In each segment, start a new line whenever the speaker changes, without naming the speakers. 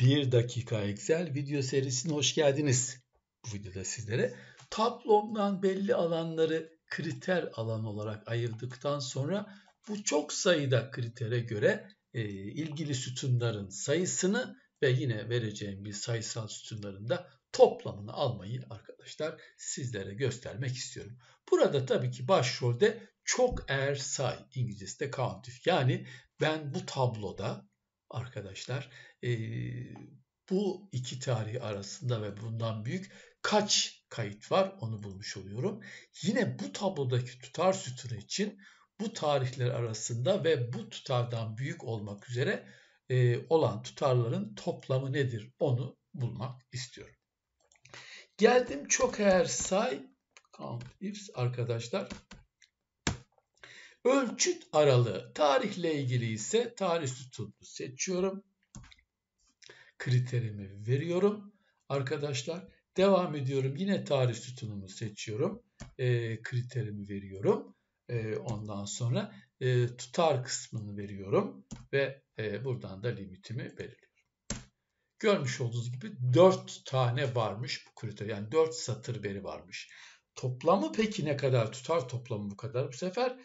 1 dakika Excel video serisine hoş geldiniz. Bu videoda sizlere tablomdan belli alanları kriter alan olarak ayırdıktan sonra bu çok sayıda kritere göre e, ilgili sütunların sayısını ve yine vereceğim bir sayısal sütunların da toplamını almayı arkadaşlar sizlere göstermek istiyorum. Burada tabii ki başrolde çok er say İngilizce'de countif yani ben bu tabloda arkadaşlar. E, bu iki tarih arasında ve bundan büyük kaç kayıt var onu bulmuş oluyorum. Yine bu tablodaki tutar sütunu için bu tarihler arasında ve bu tutardan büyük olmak üzere e, olan tutarların toplamı nedir onu bulmak istiyorum. Geldim çok eğer say count ifs arkadaşlar Ölçüt aralığı tarihle ilgili ise tarih sütununu seçiyorum. Kriterimi veriyorum. Arkadaşlar devam ediyorum. Yine tarih sütunumu seçiyorum. E, kriterimi veriyorum. E, ondan sonra e, tutar kısmını veriyorum ve e, buradan da limitimi belirliyorum. Görmüş olduğunuz gibi 4 tane varmış bu kriter. Yani 4 satır veri varmış. Toplamı peki ne kadar tutar? Toplamı bu kadar. Bu sefer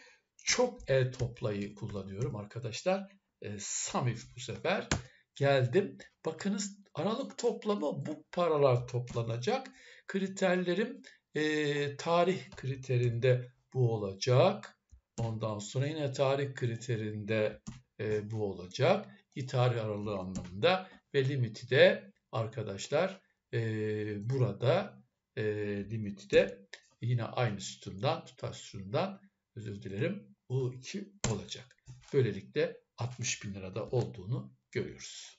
çok el toplayı kullanıyorum arkadaşlar. E, samif bu sefer geldim. Bakınız aralık toplamı bu paralar toplanacak. Kriterlerim e, tarih kriterinde bu olacak. Ondan sonra yine tarih kriterinde e, bu olacak. İtarih aralığı anlamında ve limiti de arkadaşlar e, burada e, limiti de yine aynı sütundan, tutar sütundan özür dilerim U2 olacak. Böylelikle 60 bin lirada olduğunu görüyoruz.